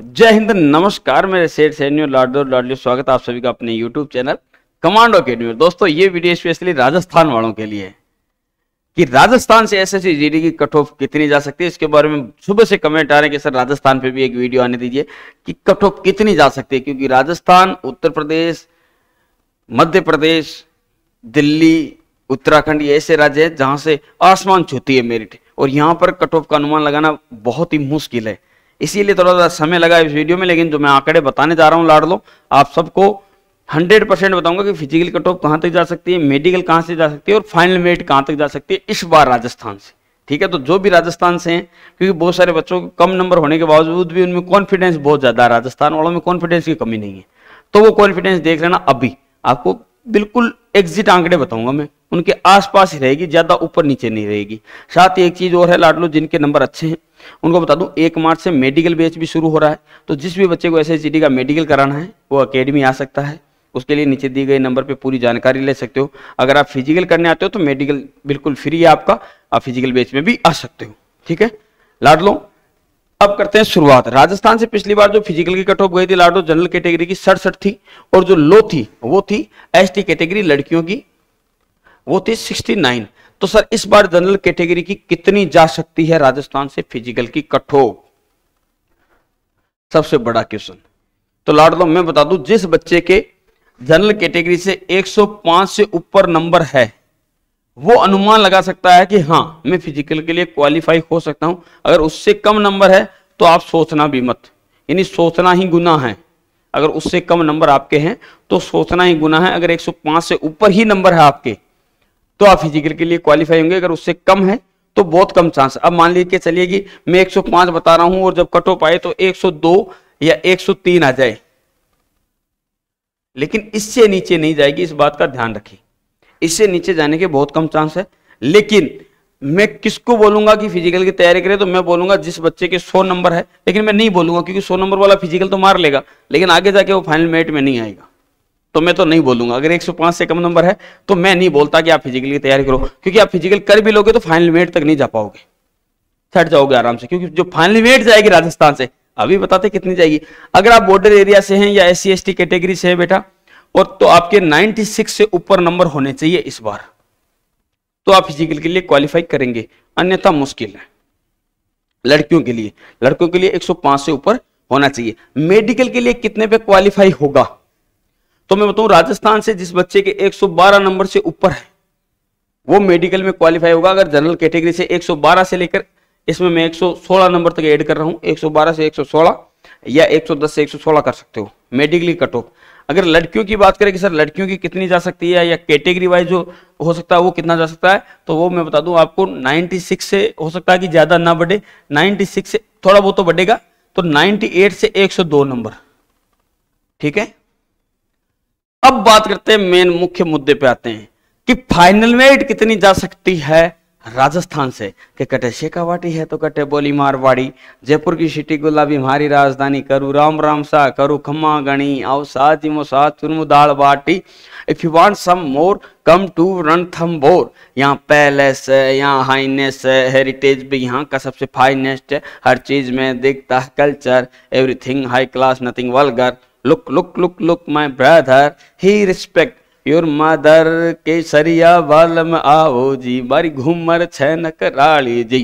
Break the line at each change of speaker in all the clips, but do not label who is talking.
जय हिंद नमस्कार मेरे सेठ सैन्य लाडो लाडली स्वागत आप सभी का अपने यूट्यूब चैनल कमांडो के में दोस्तों ये वीडियो स्पेशली राजस्थान वालों के लिए कि राजस्थान से एस एस जीडी की कट ऑफ कितनी जा सकती है इसके बारे में सुबह से कमेंट आ रहे हैं कि सर राजस्थान पे भी एक वीडियो आने दीजिए कि कट ऑफ कितनी जा सकती है क्योंकि राजस्थान उत्तर प्रदेश मध्य प्रदेश दिल्ली उत्तराखंड ये ऐसे राज्य है जहां से आसमान छूती है मेरिट और यहाँ पर कट ऑफ का अनुमान लगाना बहुत ही मुश्किल है इसीलिए थोड़ा सा समय लगा इस वीडियो में लेकिन जो मैं आंकड़े बताने जा रहा हूँ लाड लो आप सबको हंड्रेड परसेंट बताऊंगा कि फिजिकल कट ऑफ कहाँ तक जा सकती है मेडिकल कहाँ से जा सकती है और फाइनल मेरिट कहाँ तक जा सकती है इस बार राजस्थान से ठीक है तो जो भी राजस्थान से हैं क्योंकि बहुत सारे बच्चों के कम नंबर होने के बावजूद भी उनमें कॉन्फिडेंस बहुत ज़्यादा है राजस्थान वालों में कॉन्फिडेंस की कमी नहीं है तो वो कॉन्फिडेंस देख लेना अभी आपको बिल्कुल एग्जिट आंकड़े बताऊंगा मैं उनके आसपास ही रहेगी ज्यादा ऊपर नीचे नहीं रहेगी साथ ही एक चीज और है लाडलो जिनके नंबर अच्छे हैं उनको बता दूं एक मार्च से मेडिकल बेच भी शुरू हो रहा है तो जिस भी बच्चे को एस का मेडिकल कराना है वो अकेडमी आ सकता है उसके लिए नीचे दिए गए नंबर पर पूरी जानकारी ले सकते हो अगर आप फिजिकल करने आते हो तो मेडिकल बिल्कुल फ्री है आपका आप फिजिकल बेच में भी आ सकते हो ठीक है लाडलो अब करते हैं शुरुआत राजस्थान से पिछली बार जो फिजिकल की कट ऑफ गई थी लाडो जनरल कैटेगरी की सड़सठ थी और जो लो थी वो थी एसटी कैटेगरी लड़कियों की वो थी 69 तो सर इस बार जनरल कैटेगरी की कितनी जा सकती है राजस्थान से फिजिकल की कठोर सबसे बड़ा क्वेश्चन तो लाडलो मैं बता दूं जिस बच्चे के जनरल कैटेगरी से 105 से ऊपर नंबर है वो अनुमान लगा सकता है कि हाँ मैं फिजिकल के लिए क्वालिफाई हो सकता हूं अगर उससे कम नंबर है तो आप सोचना भी मत यानी सोचना ही गुना है अगर उससे कम नंबर आपके हैं तो सोचना ही गुना है अगर 105 से ऊपर ही नंबर है आपके तो आप फिजिकल के लिए क्वालिफाई होंगे अगर उससे कम है तो बहुत कम चांस अब मान लीजिए चलिए कि मैं 105 बता रहा हूं और जब कट ऑफ आए तो 102 या 103 आ जाए लेकिन इससे नीचे नहीं जाएगी इस बात का ध्यान रखिए इससे नीचे जाने के बहुत कम चांस है लेकिन मैं किसको बोलूंगा कि फिजिकल की तैयारी करे तो मैं बोलूंगा जिस बच्चे के सौ नंबर है लेकिन मैं नहीं बोलूंगा क्योंकि सौ नंबर वाला फिजिकल तो मार लेगा लेकिन आगे जाके वो फाइनल मेरिट में नहीं आएगा तो मैं तो नहीं बोलूंगा अगर 105 से कम नंबर है तो मैं नहीं बोलता कि आप फिजिकल की तैयारी करो क्योंकि आप फिजिकल कर भी लोगे तो फाइनल मेट तक नहीं जा पाओगे छट जाओगे आराम से क्योंकि जो फाइनल मेट जाएगी राजस्थान से अभी बताते कितनी जाएगी अगर आप बॉर्डर एरिया से हैं या एस सी कैटेगरी से है बेटा और तो आपके 96 से ऊपर नंबर होने चाहिए इस बार तो आप फिजिकल के लिए क्वालिफाई करेंगे अन्यथा मुश्किल है लड़कियों के लिए लड़कों के लिए 105 से ऊपर होना चाहिए मेडिकल के लिए कितने पे क्वालिफाई होगा तो मैं बताऊं राजस्थान से जिस बच्चे के 112 नंबर से ऊपर है वो मेडिकल में क्वालिफाई होगा अगर जनरल कैटेगरी से 112 से लेकर इसमें मैं 116 नंबर तक ऐड कर रहा हूं 112 से 116 या 110 से 116 कर सकते हो मेडिकली कट ऑफ अगर लड़कियों की बात करें कि सर लड़कियों की कितनी जा सकती है या कैटेगरी वाइज जो हो सकता है वो कितना जा सकता है तो वो मैं बता दूं आपको 96 से हो सकता है कि ज़्यादा ना बढ़े 96 से थोड़ा बहुत तो बढ़ेगा तो 98 से 102 नंबर ठीक है अब बात करते हैं मेन मुख्य मुद्दे पे आते हैं कि फाइनल में एट कितनी जा सकती है राजस्थान से के कटे शेखावाटी है तो कटे बोली मारवाड़ी जयपुर की सिटी गुलाबी मारी राजधानी करू राम राम सा करू खम्मा गणी आओ साजिमो सा चुरमु दाल बाटी if you want some more come to run them bore यहाँ पैलेस है यहाँ हाइनेस है हेरिटेज भी यहाँ का सबसे फाइनेस्ट है हर चीज में दिखता है culture everything high class nothing vulgar look look look look my brother he respect your mother Kesariya बालम आओ जी बारी घूमर छैनक जी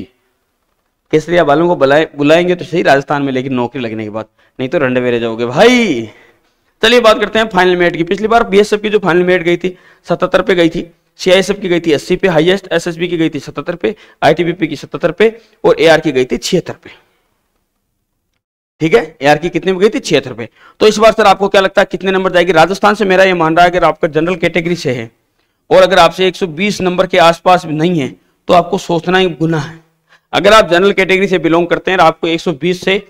केसरिया बालों को बुलाए बुलाएंगे तो सही राजस्थान में लेकिन नौकरी लगने के बाद नहीं तो रंडे वेरे जाओगे भाई चलिए बात करते हैं फाइनल मेट की पिछली बार बीएसएफ की जो फाइनल मेट गई थी सतहत्तर पे गई थी सीआईएसएफ की गई थी अस्सी पे हाईएस्ट एसएसबी की गई थी सतहत्तर पे आईटीबीपी की सतहत्तर पे और एआर की गई थी छिहत्तर पे ठीक है एआर की कितने में गई थी छिहत्तर पे तो इस बार सर आपको क्या लगता है कितने नंबर जाएगी राजस्थान से मेरा ये मान रहा है अगर आपका जनरल कैटेगरी से है और अगर आपसे 120 नंबर के आसपास नहीं है तो आपको सोचना ही गुना है अगर आप जनरल कैटेगरी से बिलोंग करते हैं और आपको 120 से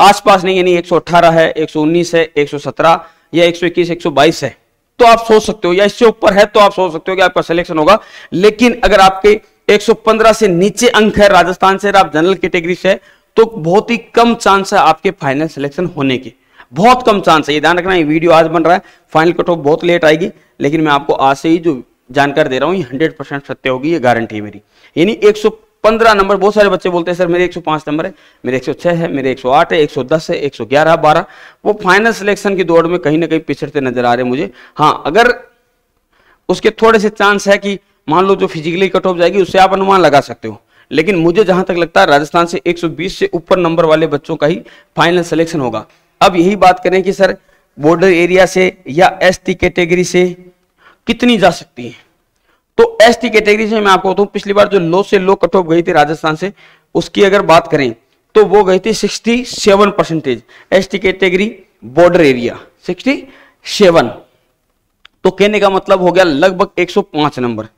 आसपास नहीं यानी 118 है 119 है 117 या 121 122 है तो आप सोच सकते हो या इससे ऊपर है तो आप सोच सकते हो कि आपका सिलेक्शन होगा लेकिन अगर आपके 115 से नीचे अंक है राजस्थान से आप जनरल कैटेगरी से तो बहुत ही कम चांस है आपके फाइनल सिलेक्शन होने की बहुत कम चांस है ये ध्यान रखना ये वीडियो आज बन रहा है फाइनल कट ऑफ बहुत लेट आएगी लेकिन मैं आपको आज से ही जो जानकारी दे रहा हूँ हंड्रेड परसेंट सत्य होगी ये गारंटी है मेरी यानी एक सौ पंद्रह नंबर बहुत सारे बच्चे बोलते हैं सर मेरे 105 नंबर है मेरे 106 है मेरे 108 है 110 है 111 बारह वो फाइनल सिलेक्शन की दौड़ में कहीं ना कहीं पिछड़ते नजर आ रहे मुझे हाँ अगर उसके थोड़े से चांस है कि मान लो जो फिजिकली कट ऑफ जाएगी उससे आप अनुमान लगा सकते हो लेकिन मुझे जहां तक लगता है राजस्थान से 120 से ऊपर नंबर वाले बच्चों का ही फाइनल सिलेक्शन होगा अब यही बात करें कि सर बॉर्डर एरिया से या एस कैटेगरी से कितनी जा सकती है तो एस कैटेगरी से मैं आपको बताऊँ पिछली बार जो लो से लो कट ऑफ गई थी राजस्थान से उसकी अगर बात करें तो वो गई थी sixty seven percentage S T category border area sixty seven तो कहने का मतलब हो गया लगभग एक सौ पांच नंबर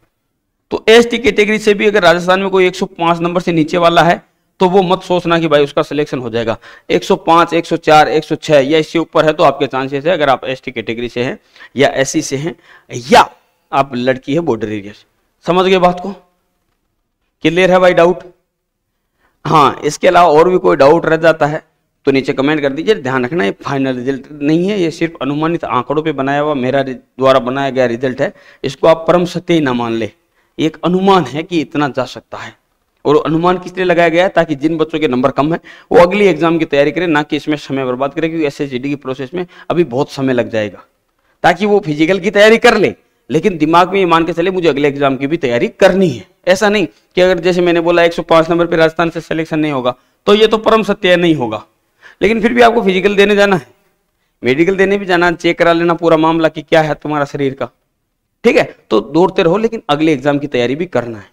तो एस टी कैटेगरी से भी अगर राजस्थान में कोई 105 नंबर से नीचे वाला है तो वो मत सोचना कि भाई उसका सिलेक्शन हो जाएगा 105, 104, 106 या इससे ऊपर है तो आपके चांसेस है अगर आप एस कैटेगरी से हैं या एस e से हैं या आप लड़की है बॉर्डर एरिया से समझ गए बात को क्लियर है भाई डाउट हाँ इसके अलावा और भी कोई डाउट रह जाता है तो नीचे कमेंट कर दीजिए ध्यान रखना ये फाइनल रिजल्ट नहीं है ये सिर्फ अनुमानित आंकड़ों पे बनाया हुआ मेरा द्वारा बनाया गया रिजल्ट है इसको आप परम सत्य ही ना मान लें एक अनुमान है कि इतना जा सकता है और अनुमान किस लिए लगाया गया है ताकि जिन बच्चों के नंबर कम है वो अगली एग्जाम की तैयारी करें ना कि इसमें समय बर्बाद करें क्योंकि एस की प्रोसेस में अभी बहुत समय लग जाएगा ताकि वो फिजिकल की तैयारी कर ले लेकिन दिमाग में ये मान के चले मुझे अगले एग्जाम की भी तैयारी करनी है ऐसा नहीं कि अगर जैसे मैंने बोला 105 नंबर पे राजस्थान से सिलेक्शन नहीं होगा तो ये तो परम सत्य नहीं होगा लेकिन फिर भी आपको फिजिकल देने जाना है मेडिकल देने भी जाना चेक करा लेना पूरा मामला कि क्या है तुम्हारा शरीर का ठीक है तो दौड़ते रहो लेकिन अगले एग्जाम की तैयारी भी करना है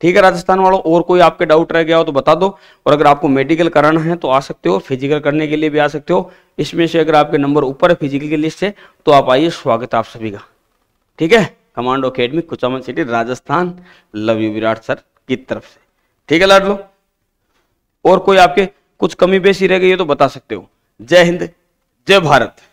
ठीक है राजस्थान वालों और कोई आपके डाउट रह गया हो तो बता दो और अगर आपको मेडिकल कराना है तो आ सकते हो फिजिकल करने के लिए भी आ सकते हो इसमें से अगर आपके नंबर ऊपर है फिजिकल की लिस्ट से तो आप आइए स्वागत आप सभी का ठीक है commando academy Kuchaman city Rajasthan love you Virat sir की तरफ से ठीक है लाड लो और कोई आपके कुछ कमी बेसी रह गई है तो बता सकते हो जय हिंद जय भारत